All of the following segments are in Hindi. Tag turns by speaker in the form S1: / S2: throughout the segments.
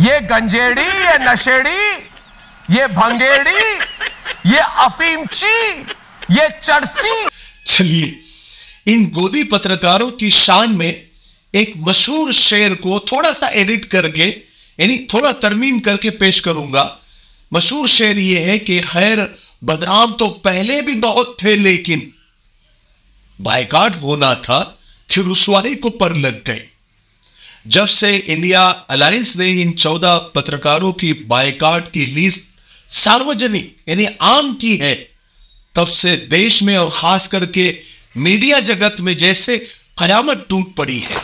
S1: ये गंजेड़ी ये नशेड़ी ये भंगेड़ी ये अफीमची ये चरसी चलिए इन गोदी पत्रकारों की शान में एक मशहूर शेर को थोड़ा सा एडिट करके यानी थोड़ा तरमीम करके पेश करूंगा मशहूर शेर ये है कि खैर बदराम तो पहले भी बहुत थे लेकिन बायकाट होना था कि रुसवाई को पर लग गए जब से इंडिया अलायंस ने इन चौदह पत्रकारों की बायकाट की लिस्ट सार्वजनिक यानी आम की है तब से देश में और खास करके मीडिया जगत में जैसे कयामत टूट पड़ी है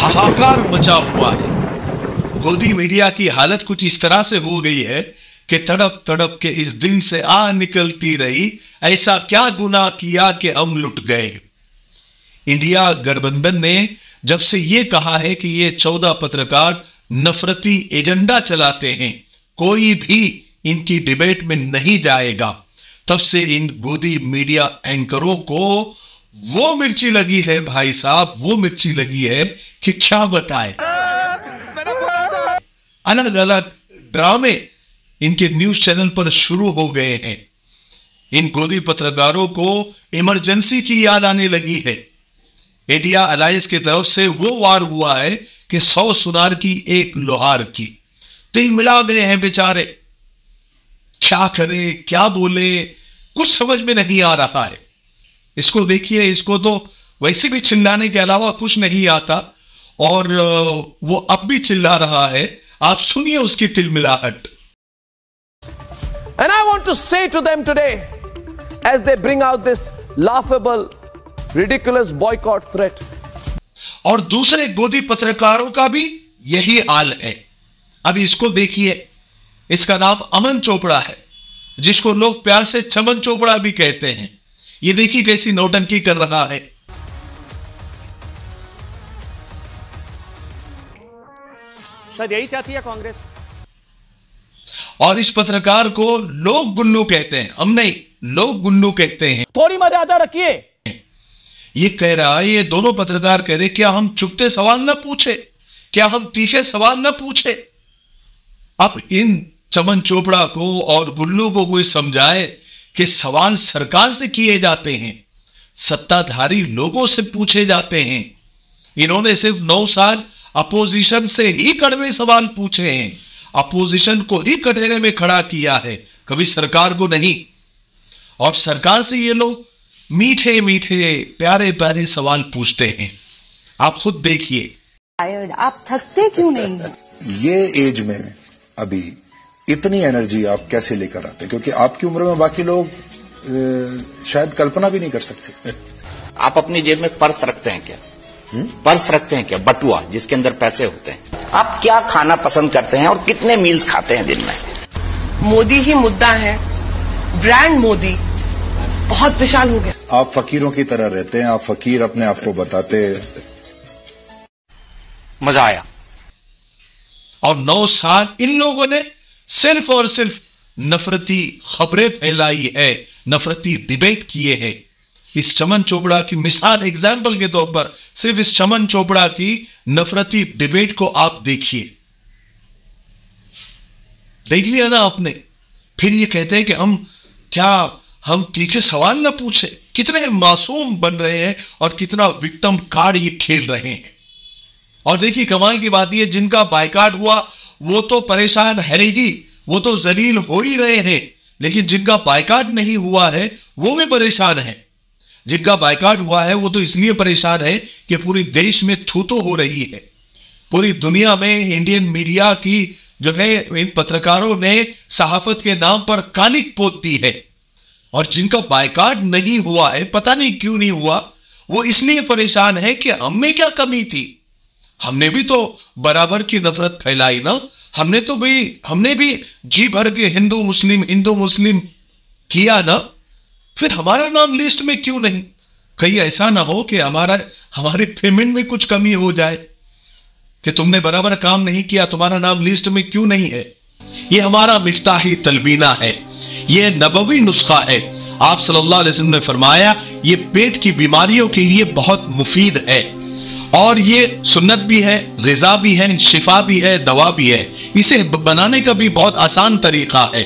S1: हाहाकार मचा हुआ है गोदी मीडिया की हालत कुछ इस तरह से हो गई है कि तड़प तड़प के इस दिन से आ निकलती रही ऐसा क्या गुना किया कि हम लुट गए इंडिया गठबंधन ने जब से ये कहा है कि ये चौदह पत्रकार नफरती एजेंडा चलाते हैं कोई भी इनकी डिबेट में नहीं जाएगा तब से इन गोदी मीडिया एंकरों को वो मिर्ची लगी है भाई साहब वो मिर्ची लगी है कि क्या बताए अलग अलग ड्रामे इनके न्यूज चैनल पर शुरू हो गए हैं इन गोदी पत्रकारों को इमरजेंसी की याद आने लगी है इंडिया अलायंस की तरफ से वो वार हुआ है कि सौ सुनार की एक लोहार की तीन मिला गए हैं बेचारे क्या करे क्या बोले कुछ समझ में नहीं आ रहा है इसको देखिए इसको तो वैसे भी चिल्लाने के अलावा कुछ नहीं आता और वो अब भी चिल्ला रहा है आप सुनिए उसकी तिलमिलाहट and I want to say to them today as they bring out this laughable ridiculous boycott threat और दूसरे गोदी पत्रकारों का भी यही हाल है अब इसको देखिए इसका नाम अमन चोपड़ा है जिसको लोग प्यार से चमन चोपड़ा भी कहते हैं ये देखिए कैसी नौटंकी कर रहा है शायद यही चाहती है कांग्रेस और इस पत्रकार को लोग गुल्लू कहते हैं हम नहीं लोग गुल्लू कहते हैं थोड़ी मर्यादा रखिए ये कह रहा है ये दोनों पत्रकार कह रहे क्या हम चुपते सवाल ना पूछे क्या हम तीखे सवाल ना पूछे अब इन चमन चोपड़ा को और गुल्लू को कोई समझाए कि सवाल सरकार से किए जाते हैं सत्ताधारी लोगों से पूछे जाते हैं इन्होंने सिर्फ नौ साल अपोजिशन से ही कड़वे सवाल पूछे हैं अपोजिशन को ही कटेरे में खड़ा किया है कभी सरकार को नहीं और सरकार से ये लोग मीठे मीठे प्यारे प्यारे सवाल पूछते हैं आप खुद देखिए आप थकते क्यों नहीं ये एज में अभी इतनी एनर्जी आप कैसे लेकर आते क्योंकि आपकी उम्र में बाकी लोग शायद कल्पना भी नहीं कर सकते आप अपनी जेब में पर्स रखते हैं क्या पर्स रखते हैं क्या बटुआ जिसके अंदर पैसे होते हैं आप क्या खाना पसंद करते हैं और कितने मील्स खाते हैं दिन में मोदी ही मुद्दा है ब्रांड मोदी बहुत विशाल हो गया आप फकीरों की तरह रहते हैं आप फकीर अपने आप को बताते मजा आया और नौ साल इन लोगों ने सिर्फ और सिर्फ नफरती खबरें फैलाई है नफरती डिबेट किए हैं इस चमन चोपड़ा की मिसाल एग्जाम्पल के तौर पर सिर्फ इस चमन चोपड़ा की नफरती डिबेट को आप देखिए देख लिया ना आपने फिर ये कहते हैं कि हम क्या हम तीखे सवाल ना पूछे कितने मासूम बन रहे हैं और कितना विक्टम कार्ड ये खेल रहे हैं और देखिए कमाल की बात यह जिनका बाइकाट हुआ वो तो परेशान है नहीं जी वो तो जलील हो ही रहे हैं लेकिन जिनका बायकाट नहीं हुआ है वो भी परेशान है जिनका बायकाट हुआ है वो तो इसलिए परेशान है कि पूरे देश में थूतो हो रही है पूरी दुनिया में इंडियन मीडिया की जो है इन पत्रकारों ने सहाफत के नाम पर कालिक पोत दी है और जिनका बायकाट नहीं हुआ है पता नहीं क्यों नहीं हुआ वो इसलिए परेशान है कि हम में क्या कमी थी हमने भी तो बराबर की नफरत फैलाई ना हमने तो भी हमने भी जी भर के हिंदू मुस्लिम हिंदू मुस्लिम किया ना फिर हमारा नाम लिस्ट में क्यों नहीं कहीं ऐसा ना हो कि हमारा हमारे पेमेंट में कुछ कमी हो जाए कि तुमने बराबर काम नहीं किया तुम्हारा नाम लिस्ट में क्यों नहीं है ये हमारा ही तलबीना है ये नबवी नुस्खा है आप सल्लल्लाहु अलैहि वसल्लम ने फरमाया ये पेट की बीमारियों के लिए बहुत मुफीद है और ये सुन्नत भी है गजा भी है शिफा भी है दवा भी है इसे बनाने का भी बहुत आसान तरीका है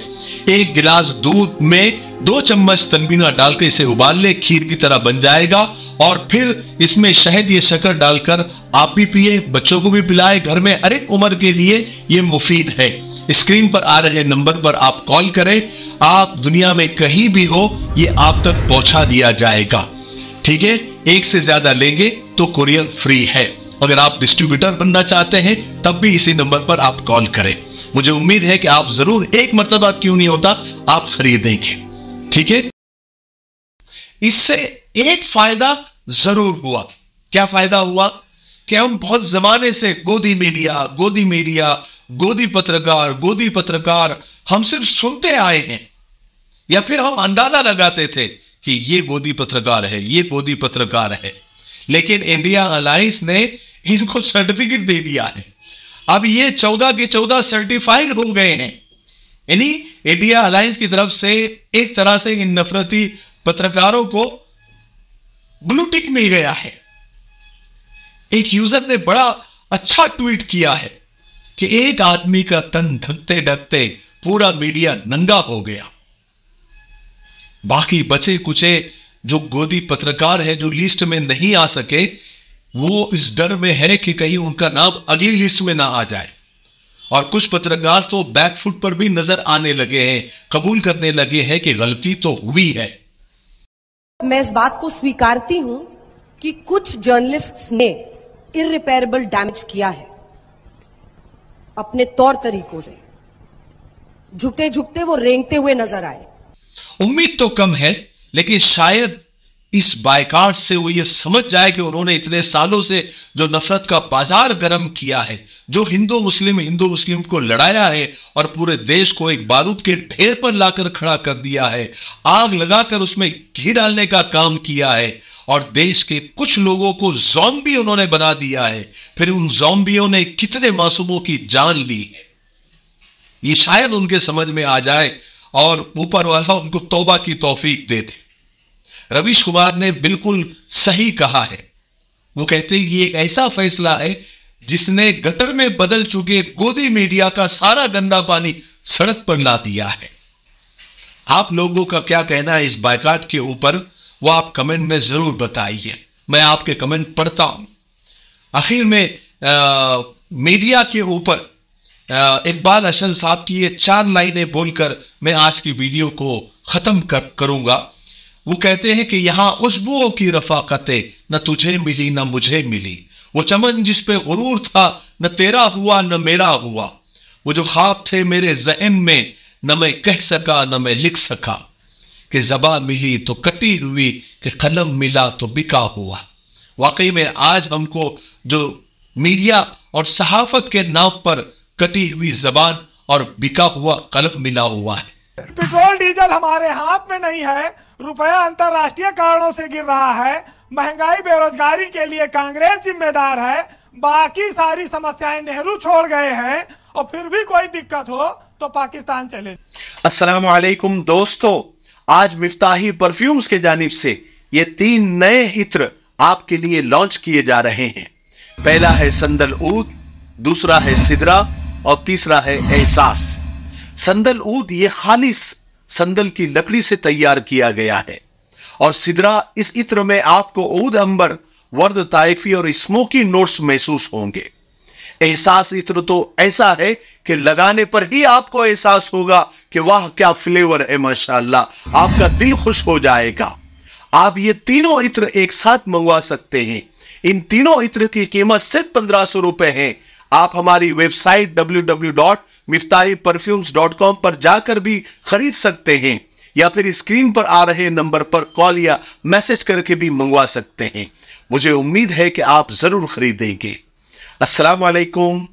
S1: एक गिलास दूध में दो चम्मच तनबीना डाल के इसे उबाल ले खीर की तरह बन जाएगा और फिर इसमें शहद या शक्कर डालकर आप भी पिए बच्चों को भी पिलाए घर में हर एक उम्र के लिए ये मुफीद है स्क्रीन पर आ रहे नंबर पर आप कॉल करें आप दुनिया में कहीं भी हो ये आप तक पहुंचा दिया जाएगा ठीक है एक से ज्यादा लेंगे तो कुरियर फ्री है अगर आप डिस्ट्रीब्यूटर बनना चाहते हैं तब भी इसी नंबर पर आप कॉल करें मुझे उम्मीद है कि आप जरूर एक मरतबा क्यों नहीं होता आप खरीदेंगे ठीक है इससे एक फायदा जरूर हुआ क्या फायदा हुआ कि हम बहुत जमाने से गोदी मीडिया गोदी मीडिया गोदी पत्रकार गोदी पत्रकार हम सिर्फ सुनते आए हैं या फिर हम अंदाजा लगाते थे कि ये गोदी पत्रकार है ये गोदी पत्रकार है लेकिन इंडिया अलायंस ने इनको सर्टिफिकेट दे दिया है अब ये चौदह के चौदह सर्टिफाइड हो गए हैं यानी इंडिया अलायंस की तरफ से एक तरह से इन नफरती पत्रकारों को ब्लू टिक मिल गया है एक यूजर ने बड़ा अच्छा ट्वीट किया है कि एक आदमी का तन धकते ढकते पूरा मीडिया नंगा हो गया बाकी बचे कुचे जो गोदी पत्रकार है जो लिस्ट में नहीं आ सके वो इस डर में है कि कहीं उनका नाम अगली लिस्ट में ना आ जाए और कुछ पत्रकार तो बैकफुट पर भी नजर आने लगे हैं कबूल करने लगे हैं कि गलती तो हुई है मैं इस बात को स्वीकारती हूं कि कुछ जर्नलिस्ट्स ने इरिपेयरेबल डैमेज किया है अपने तौर तरीकों से झुकते झुकते वो रेंगते हुए नजर आए उम्मीद तो कम है लेकिन शायद इस बायकाट से वो ये समझ जाए कि उन्होंने इतने सालों से जो नफरत का बाजार गर्म किया है जो हिंदू मुस्लिम हिंदू मुस्लिम को लड़ाया है और पूरे देश को एक बारूद के ढेर पर लाकर खड़ा कर दिया है आग लगाकर उसमें घी डालने का काम किया है और देश के कुछ लोगों को जॉम्बी उन्होंने बना दिया है फिर उन जॉम्बियों ने कितने मासूमों की जान ली है ये शायद उनके समझ में आ जाए और ऊपर वाला उनको तोबा की तोफीक दे दे रवीश कुमार ने बिल्कुल सही कहा है वो कहते हैं कि एक ऐसा फैसला है जिसने गटर में बदल चुके गोदी मीडिया का सारा गंदा पानी सड़क पर ला दिया है आप लोगों का क्या कहना है इस बायकाट के ऊपर वो आप कमेंट में जरूर बताइए मैं आपके कमेंट पढ़ता हूं आखिर में आ, मीडिया के ऊपर इकबाल अशन साहब की ये चार लाइनें बोलकर मैं आज की वीडियो को ख़त्म कर करूंगा वो कहते हैं कि यहाँ खुशबुओं की रफाकतें न तुझे मिली न मुझे मिली वो चमन जिस पे गुरूर था न तेरा हुआ न मेरा हुआ वो जो ख्वाब थे मेरे जहन में न मैं कह सका न मैं लिख सका कि जबा मिली तो कटी हुई कि कलम मिला तो बिका हुआ वाकई में आज हमको जो मीडिया और सहाफत के नाम पर कटी हुई जबान और बिका हुआ कलम मिला हुआ है पेट्रोल डीजल हमारे हाथ में नहीं है रुपया अंतरराष्ट्रीय कारणों से गिर रहा है महंगाई बेरोजगारी के लिए कांग्रेस जिम्मेदार है बाकी सारी समस्याएं नेहरू छोड़ गए हैं और फिर भी कोई दिक्कत हो तो पाकिस्तान चले अस्सलाम वालेकुम दोस्तों आज मिफ्ताही परफ्यूम्स के जानिब से ये तीन नए इत्र आपके लिए लॉन्च किए जा रहे हैं पहला है संदल ऊद दूसरा है सिदरा और तीसरा है एहसास संदल ऊद ये खालिश संदल की लकड़ी से तैयार किया गया है और सिदरा इस इत्र में आपको ऊद अंबर वर्द ताइफी और स्मोकी नोट्स महसूस होंगे एहसास इत्र तो ऐसा है कि लगाने पर ही आपको एहसास होगा कि वाह क्या फ्लेवर है माशाल्लाह आपका दिल खुश हो जाएगा आप ये तीनों इत्र एक साथ मंगवा सकते हैं इन तीनों इत्र की कीमत सिर्फ पंद्रह सौ रुपए है आप हमारी वेबसाइट डब्ल्यू पर जाकर भी खरीद सकते हैं या फिर स्क्रीन पर आ रहे नंबर पर कॉल या मैसेज करके भी मंगवा सकते हैं मुझे उम्मीद है कि आप ज़रूर खरीदेंगे असलकम